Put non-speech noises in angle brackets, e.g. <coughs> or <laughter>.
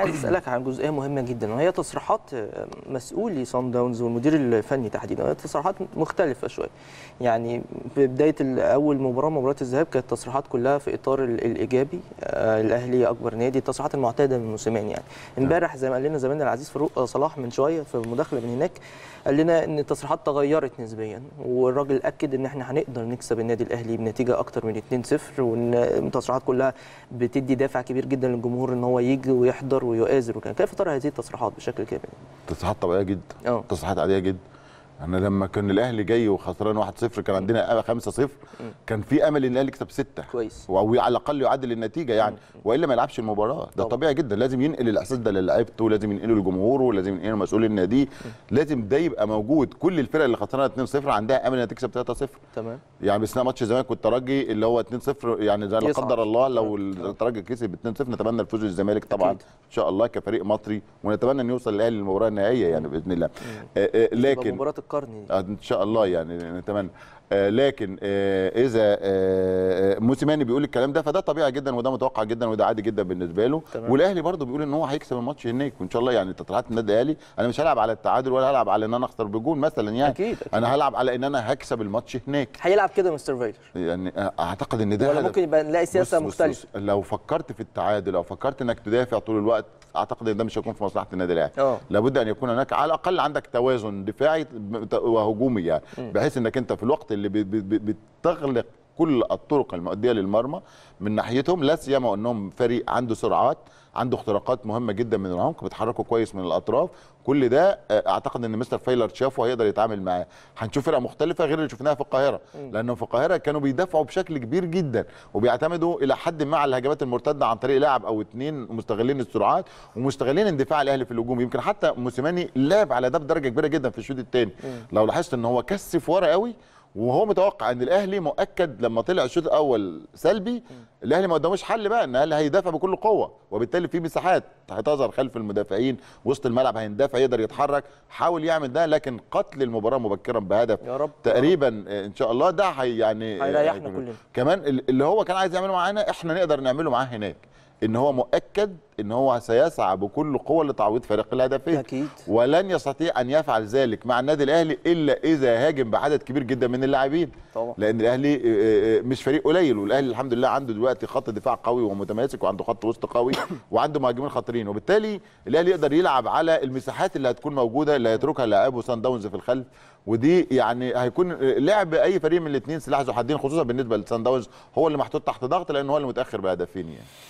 عايز اسالك عن جزئيه مهمه جدا وهي تصريحات آه، مسؤولي صن داونز والمدير الفني تحديدا وهي تصريحات مختلفه شويه يعني في بدايه اول مباراه مباراه الذهاب كانت التصريحات كلها في اطار الايجابي آه، الاهلي اكبر نادي التصريحات المعتاده من موسمين يعني نعم. امبارح زي ما قال لنا زميلنا العزيز فاروق آه، صلاح من شويه في مداخله من هناك قال لنا ان التصريحات تغيرت نسبيا والراجل اكد ان احنا هنقدر نكسب النادي الاهلي بنتيجه اكتر من 2-0 وان التصريحات كلها بتدي دافع كبير جدا للجمهور ان هو يجي ويحضر ينكر ويؤازر وكان كيف ترى هذه التصريحات بشكل كامل؟ تصريحات طبيعيه جدا تصريحات عاديه جدا انا لما كان الاهلي جاي وخسران 1-0 كان عندنا 5-0 كان في امل ان الاهلي يكسب 6 كويس او على الاقل يعدل النتيجه يعني والا ما يلعبش المباراه ده طبيعي جدا لازم ينقل الاحساس ده للاعيبته لازم ينقله لجمهوره ولازم ينقله مسؤول النادي لازم ده يبقى موجود كل الفرق اللي خسرانه 2-0 عندها امل انها تكسب 3-0 تمام يعني اثناء ماتش الزمالك والترجي اللي هو 2-0 يعني ده لا قدر الله لو الترجي كسب 2-0 نتمنى الفوز للزمالك طبعا ان شاء الله كفريق مصري ونتمنى ان يوصل الاهلي للمباراه النهائيه يعني باذن الله آه، آه، لكن مباراه القرن آه، ان شاء الله يعني نتمنى آه، لكن آه، اذا آه، موسيماني بيقول الكلام ده فده طبيعي جدا وده متوقع جدا وده عادي جدا بالنسبه له تمام. والاهلي برضه بيقول ان هو هيكسب الماتش هناك وان شاء الله يعني تطلعات النادي الاهلي انا مش هلعب على التعادل ولا هلعب على ان انا اخسر بجون مثلا يعني أكيد. أكيد. انا هلعب على ان انا هكسب الماتش هناك هيلعب كده مستر فايلر يعني اعتقد ان ده ولا ممكن يبقى نلاقي سياسه مختلفه لو فكرت في التعادل او فكرت انك تدافع طول الوقت اعتقد ان ده مش هيكون في مصلحه النادي الاهلي لابد ان يكون هناك على الاقل عندك توازن دفاعي وهجومي يعني بحيث انك انت في الوقت اللي بتغلق كل الطرق المؤديه للمرمى من ناحيتهم لا سيما وانهم فريق عنده سرعات عنده اختراقات مهمه جدا من العمق بيتحركوا كويس من الاطراف كل ده آه، اعتقد ان مستر فايلر شافه هيقدر يتعامل معاه هنشوف فرقه مختلفه غير اللي شفناها في القاهره لانهم في القاهره كانوا بيدافعوا بشكل كبير جدا وبيعتمدوا الى حد ما على الهجمات المرتده عن طريق لاعب او اثنين مستغلين السرعات ومستغلين اندفاع الاهلي في الهجوم يمكن حتى موسيماني لعب على ده بدرجه كبيره جدا في الشوط الثاني لو لاحظت ان هو كثف ورا قوي وهو متوقع ان الاهلي مؤكد لما طلع الشوط الاول سلبي الاهلي ما قدموش حل بقى ان الاهلي هيدافع بكل قوه وبالتالي في مساحات هتظهر خلف المدافعين وسط الملعب هيندافع يقدر يتحرك حاول يعمل ده لكن قتل المباراه مبكرا بهدف يا رب تقريبا رب. ان شاء الله ده هي يعني هيريحنا كلنا كمان اللي هو كان عايز يعمله معانا احنا نقدر نعمله معاه هناك ان هو مؤكد ان هو سيسعى بكل قوه لتعويض فريق الهدفين أكيد. ولن يستطيع ان يفعل ذلك مع النادي الاهلي الا اذا هاجم بعدد كبير جدا من اللاعبين لان الاهلي آه، آه، مش فريق قليل والاهلي الحمد لله عنده دلوقتي خط دفاع قوي ومتماسك وعنده خط وسط قوي <coughs> وعنده مهاجمين خطيرين وبالتالي الاهلي يقدر يلعب على المساحات اللي هتكون موجوده اللي هيتركها لاعبه سان داونز في الخلف ودي يعني هيكون آه، لعب اي فريق من الاثنين سلاح ذو حدين خصوصا بالنسبه لسان داونز هو اللي محطوط تحت ضغط لان هو اللي متاخر بهدفين يعني